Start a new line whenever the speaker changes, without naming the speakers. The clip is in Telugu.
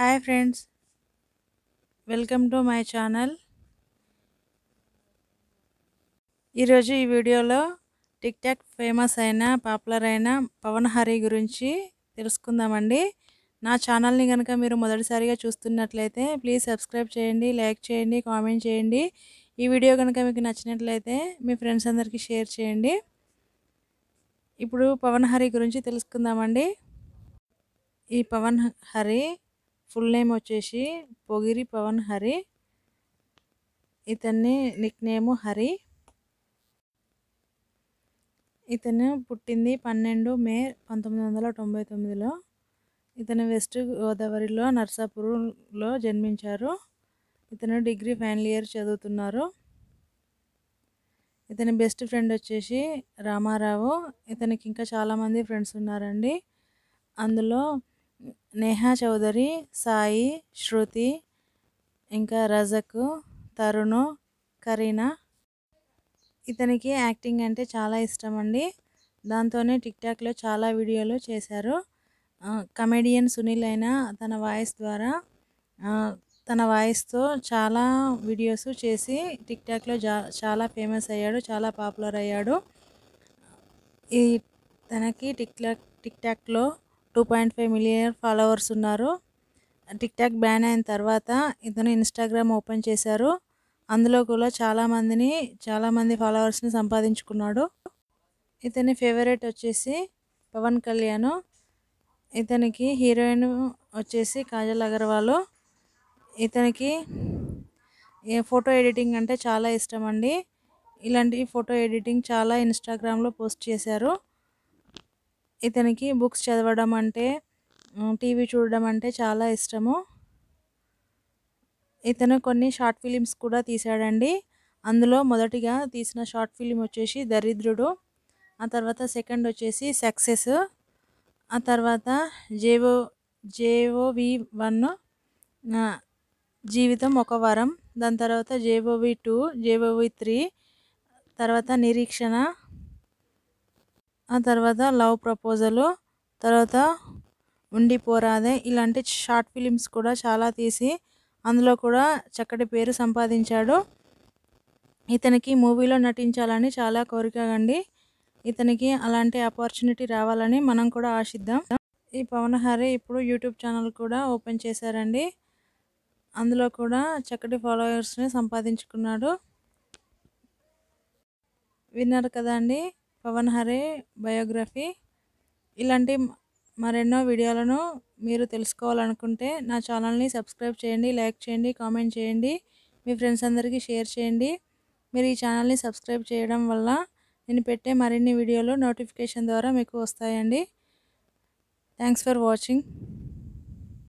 hi friends welcome to my channel ఈరోజు ఈ వీడియోలో టిక్ టాక్ ఫేమస్ అయిన పాపులర్ అయిన పవన్ హరి గురించి తెలుసుకుందామండి నా ఛానల్ని కనుక మీరు మొదటిసారిగా చూస్తున్నట్లయితే ప్లీజ్ సబ్స్క్రైబ్ చేయండి లైక్ చేయండి కామెంట్ చేయండి ఈ వీడియో కనుక మీకు నచ్చినట్లయితే మీ ఫ్రెండ్స్ అందరికీ షేర్ చేయండి ఇప్పుడు పవన్ హరి గురించి తెలుసుకుందామండి ఈ పవన్ హరి ఫుల్ నేమ్ వచ్చేసి పొగిరి పవన్ హరి ఇతన్ని నిక్ నేము హరి ఇతను పుట్టింది పన్నెండు మే పంతొమ్మిది వందల తొంభై తొమ్మిదిలో ఇతను వెస్ట్ గోదావరిలో నర్సాపూర్లో జన్మించారు ఇతను డిగ్రీ ఫైనల్ ఇయర్ చదువుతున్నారు ఇతని బెస్ట్ ఫ్రెండ్ వచ్చేసి రామారావు ఇతనికి ఇంకా చాలామంది ఫ్రెండ్స్ ఉన్నారండి అందులో నేహా చౌదరి సాయి శృతి ఇంకా రజకు తరుణ్ కరీనా ఇతనికి యాక్టింగ్ అంటే చాలా ఇష్టం అండి దాంతోనే టిక్టాక్లో చాలా వీడియోలు చేశారు కమెడియన్ సునీల్ అయినా తన వాయిస్ ద్వారా తన వాయిస్తో చాలా వీడియోస్ చేసి టిక్టాక్లో జా చాలా ఫేమస్ అయ్యాడు చాలా పాపులర్ అయ్యాడు ఈ తనకి టిక్టాక్ టిక్టాక్లో two point five million followers ఉన్నారు టిక్ టాక్ బ్యాన్ అయిన తర్వాత ఇతను ఇన్స్టాగ్రామ్ ఓపెన్ చేశారు అందులో కూడా చాలామందిని చాలామంది ఫాలోవర్స్ని సంపాదించుకున్నాడు ఇతని ఫేవరెట్ వచ్చేసి పవన్ కళ్యాణ్ ఇతనికి హీరోయిన్ వచ్చేసి కాజల్ అగర్వాల్ ఇతనికి ఫోటో ఎడిటింగ్ అంటే చాలా ఇష్టం అండి ఇలాంటి ఫోటో ఎడిటింగ్ చాలా ఇన్స్టాగ్రామ్లో పోస్ట్ చేశారు ఇతనికి బుక్స్ చదవడం అంటే టీవీ చూడడం అంటే చాలా ఇష్టము ఇతను కొన్ని షార్ట్ ఫిలిమ్స్ కూడా తీశాడండి అందులో మొదటిగా తీసిన షార్ట్ ఫిలిం వచ్చేసి దరిద్రుడు ఆ తర్వాత సెకండ్ వచ్చేసి సక్సెస్ ఆ తర్వాత జేవో జేఓవి వన్ జీవితం ఒక వారం దాని తర్వాత జేఓవి టూ జేఓవి త్రీ తర్వాత నిరీక్షణ ఆ తర్వాత లవ్ ప్రపోజలు తర్వాత ఉండిపోరాదే ఇలాంటి షార్ట్ ఫిలిమ్స్ కూడా చాలా తీసి అందులో కూడా చక్కటి పేరు సంపాదించాడు ఇతనికి మూవీలో నటించాలని చాలా కోరిక అండి ఇతనికి అలాంటి ఆపర్చునిటీ రావాలని మనం కూడా ఆశిద్దాం ఈ పవన్ హరి ఇప్పుడు యూట్యూబ్ ఛానల్ కూడా ఓపెన్ చేశారండి అందులో కూడా చక్కటి ఫాలోవర్స్ని సంపాదించుకున్నాడు విన్నారు కదండి పవన్ హరే బయోగ్రఫీ ఇలాంటి మరెన్నో వీడియోలను మీరు తెలుసుకోవాలనుకుంటే నా ఛానల్ని సబ్స్క్రైబ్ చేయండి లైక్ చేయండి కామెంట్ చేయండి మీ ఫ్రెండ్స్ అందరికీ షేర్ చేయండి మీరు ఈ ఛానల్ని సబ్స్క్రైబ్ చేయడం వల్ల నేను పెట్టే మరిన్ని వీడియోలు నోటిఫికేషన్ ద్వారా మీకు వస్తాయండి థ్యాంక్స్ ఫర్ వాచింగ్